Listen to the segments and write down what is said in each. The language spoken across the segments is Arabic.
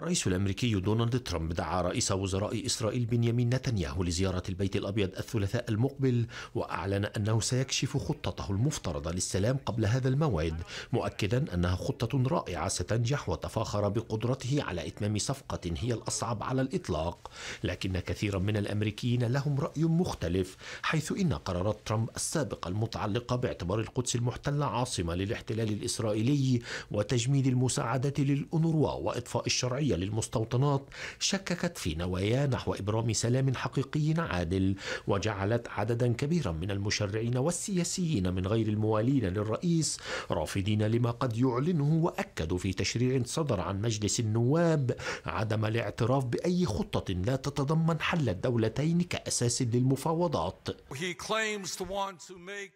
الرئيس الأمريكي دونالد ترامب دعا رئيس وزراء إسرائيل بنيامين نتنياهو لزيارة البيت الأبيض الثلاثاء المقبل وأعلن أنه سيكشف خطته المفترضة للسلام قبل هذا الموعد مؤكدا أنها خطة رائعة ستنجح وتفاخر بقدرته على إتمام صفقة هي الأصعب على الإطلاق لكن كثيرا من الأمريكيين لهم رأي مختلف حيث إن قرارات ترامب السابقة المتعلقة باعتبار القدس المحتلة عاصمة للاحتلال الإسرائيلي وتجميد المساعدات للأونروا وإطفاء الشرعية الدولية للمستوطنات شككت في نوايا نحو إبرام سلام حقيقي عادل وجعلت عددا كبيرا من المشرعين والسياسيين من غير الموالين للرئيس رافضين لما قد يعلنه وأكدوا في تشريع صدر عن مجلس النواب عدم الاعتراف بأي خطة لا تتضمن حل الدولتين كأساس للمفاوضات. He claims to want to make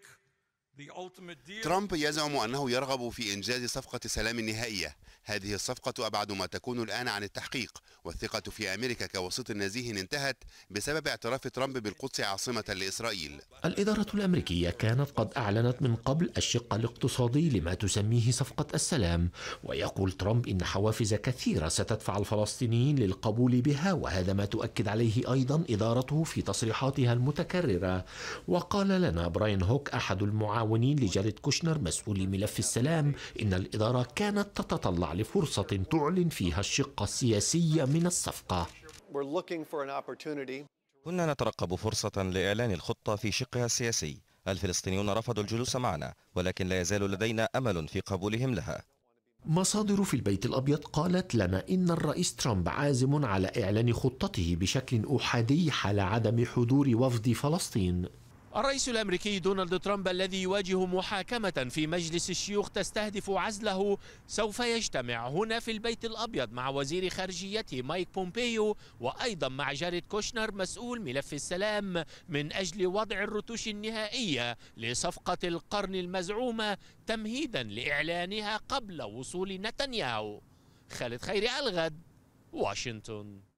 ترامب يزعم أنه يرغب في إنجاز صفقة سلام نهائية هذه الصفقة أبعد ما تكون الآن عن التحقيق والثقة في أمريكا كوسيط نزيه انتهت بسبب اعتراف ترامب بالقدس عاصمة لإسرائيل الإدارة الأمريكية كانت قد أعلنت من قبل الشق الاقتصادي لما تسميه صفقة السلام ويقول ترامب إن حوافز كثيرة ستدفع الفلسطينيين للقبول بها وهذا ما تؤكد عليه أيضا إدارته في تصريحاتها المتكررة وقال لنا براين هوك أحد المعاونين المعاونين لجاريد كوشنر مسؤولي ملف السلام إن الإدارة كانت تتطلع لفرصة تعلن فيها الشق السياسي من الصفقة كنا نترقب فرصة لإعلان الخطة في شقها السياسي الفلسطينيون رفضوا الجلوس معنا ولكن لا يزال لدينا أمل في قبولهم لها مصادر في البيت الأبيض قالت لنا إن الرئيس ترامب عازم على إعلان خطته بشكل أحادي حال عدم حضور وفد فلسطين الرئيس الامريكي دونالد ترامب الذي يواجه محاكمه في مجلس الشيوخ تستهدف عزله سوف يجتمع هنا في البيت الابيض مع وزير خارجيته مايك بومبيو وايضا مع جاريد كوشنر مسؤول ملف السلام من اجل وضع الرتوش النهائيه لصفقه القرن المزعومه تمهيدا لاعلانها قبل وصول نتنياهو خالد خيري الغد واشنطن